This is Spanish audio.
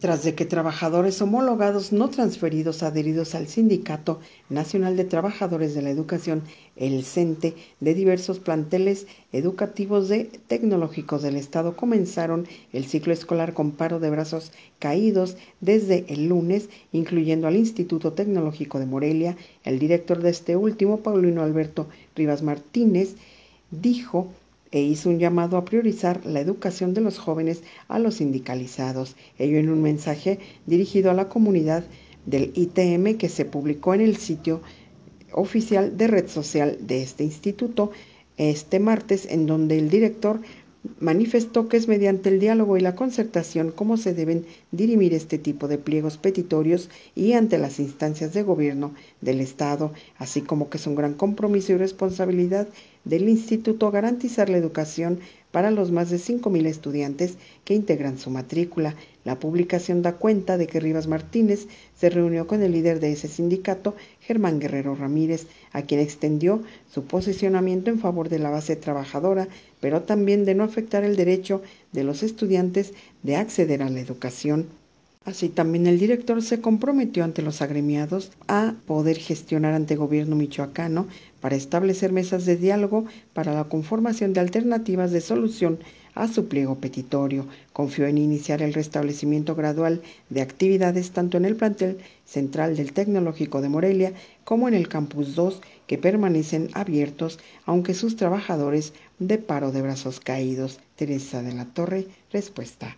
tras de que trabajadores homologados no transferidos adheridos al Sindicato Nacional de Trabajadores de la Educación, el CENTE, de diversos planteles educativos de tecnológicos del Estado comenzaron el ciclo escolar con paro de brazos caídos desde el lunes, incluyendo al Instituto Tecnológico de Morelia. El director de este último, Paulino Alberto Rivas Martínez, dijo e hizo un llamado a priorizar la educación de los jóvenes a los sindicalizados, ello en un mensaje dirigido a la comunidad del ITM que se publicó en el sitio oficial de red social de este instituto este martes, en donde el director manifestó que es mediante el diálogo y la concertación cómo se deben dirimir este tipo de pliegos petitorios y ante las instancias de gobierno del Estado, así como que es un gran compromiso y responsabilidad del Instituto garantizar la educación para los más de 5.000 estudiantes que integran su matrícula. La publicación da cuenta de que Rivas Martínez se reunió con el líder de ese sindicato, Germán Guerrero Ramírez, a quien extendió su posicionamiento en favor de la base trabajadora, pero también de no afectar el derecho de los estudiantes de acceder a la educación. Así también el director se comprometió ante los agremiados a poder gestionar ante gobierno michoacano para establecer mesas de diálogo para la conformación de alternativas de solución a su pliego petitorio. Confió en iniciar el restablecimiento gradual de actividades tanto en el plantel central del Tecnológico de Morelia como en el Campus 2, que permanecen abiertos aunque sus trabajadores de paro de brazos caídos. Teresa de la Torre, respuesta.